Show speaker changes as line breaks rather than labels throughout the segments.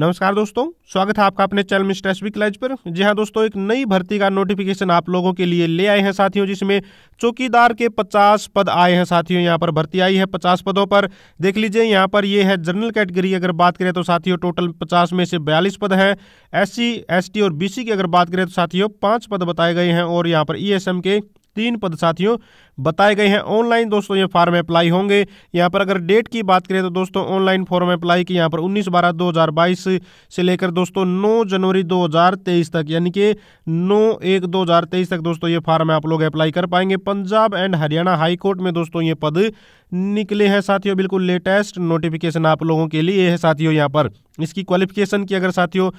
नमस्कार दोस्तों स्वागत है आपका अपने चैनल मिस्टर एस क्लाइज पर जी हाँ दोस्तों एक नई भर्ती का नोटिफिकेशन आप लोगों के लिए ले आए हैं साथियों जिसमें चौकीदार के 50 पद आए हैं साथियों यहाँ पर भर्ती आई है 50 पदों पर देख लीजिए यहाँ पर ये है जनरल कैटेगरी अगर बात करें तो साथियों टोटल 50 में से बयालीस पद हैं एस सी और बी की अगर बात करें तो साथियों तो पाँच पद बताए गए हैं और यहाँ पर ई e के तीन पद साथियों बताए गए हैं ऑनलाइन दोस्तों ये फॉर्म अप्लाई होंगे यहाँ पर अगर डेट की बात करें तो दोस्तों ऑनलाइन फॉर्म अप्लाई की यहाँ पर 19 बारह 2022 से लेकर दोस्तों 9 जनवरी 2023 तक यानी कि 9 एक 2023 तक दोस्तों ये फॉर्म आप लोग अप्लाई कर पाएंगे पंजाब एंड हरियाणा हाईकोर्ट में दोस्तों ये पद निकले हैं साथियों बिल्कुल लेटेस्ट नोटिफिकेशन आप लोगों के लिए है साथियों यहाँ पर इसकी क्वालिफिकेशन की अगर साथियों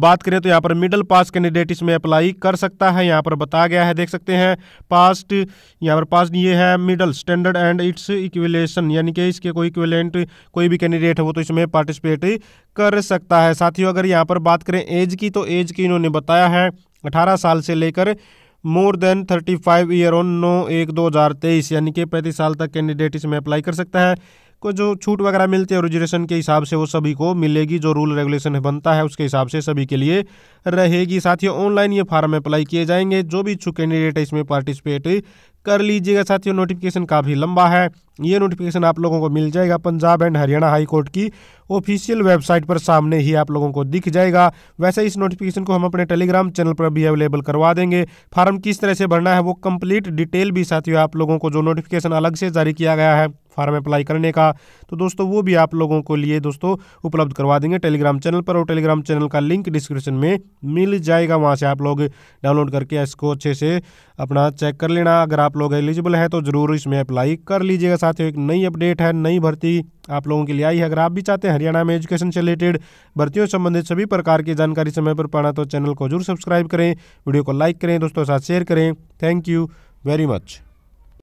बात करें तो यहाँ पर मिडल पास कैंडिडेट इसमें अप्लाई कर सकता है यहाँ पर बताया गया है देख सकते हैं पास्ट यहाँ पर पास्ट ये है middle standard and its equivalent यानी कि इसके कोई इक्विलेंट कोई भी कैंडिडेट है वो तो इसमें पार्टिसिपेट कर सकता है साथियों अगर यहाँ पर बात करें एज की तो एज की इन्होंने बताया है अठारह साल से लेकर more than thirty five year on नौ एक दो हज़ार तेईस यानी कि पैंतीस साल तक कैंडिडेट इसमें अप्लाई कर सकता है को जो छूट वगैरह मिलती है रिजर्वेशन के हिसाब से वो सभी को मिलेगी जो रूल रेगुलेशन बनता है उसके हिसाब से सभी के लिए रहेगी साथ ही ऑनलाइन ये फार्म अप्लाई किए जाएंगे जो भी इच्छुक कैंडिडेट है इसमें पार्टिसिपेट कर लीजिएगा साथियों नोटिफिकेशन काफ़ी लंबा है ये नोटिफिकेशन आप लोगों को मिल जाएगा Punjab and Haryana high court की ऑफिशियल वेबसाइट पर सामने ही आप लोगों को दिख जाएगा वैसे इस नोटिफिकेशन को हम अपने टेलीग्राम चैनल पर भी अवेलेबल करवा देंगे फार्म किस तरह से भरना है वो कंप्लीट डिटेल भी साथियों आप लोगों को जो नोटिफिकेशन अलग से जारी किया गया है फार्म अप्लाई करने का तो दोस्तों वो भी आप लोगों को लिए दोस्तों उपलब्ध करवा देंगे टेलीग्राम चैनल पर और टेलीग्राम चैनल का लिंक डिस्क्रिप्शन में मिल जाएगा वहाँ से आप लोग डाउनलोड करके इसको अच्छे से अपना चेक कर लेना अगर आप आप लोग एलिजिबल है तो ज़रूर इसमें अप्लाई कर लीजिएगा साथियों एक नई अपडेट है नई भर्ती आप लोगों के लिए आई है अगर आप भी चाहते हैं हरियाणा में एजुकेशन से रिलेटेड भर्तियों संबंधित सभी प्रकार की जानकारी समय पर पाना तो चैनल को जरूर सब्सक्राइब करें वीडियो को लाइक करें दोस्तों के साथ शेयर करें थैंक यू वेरी मच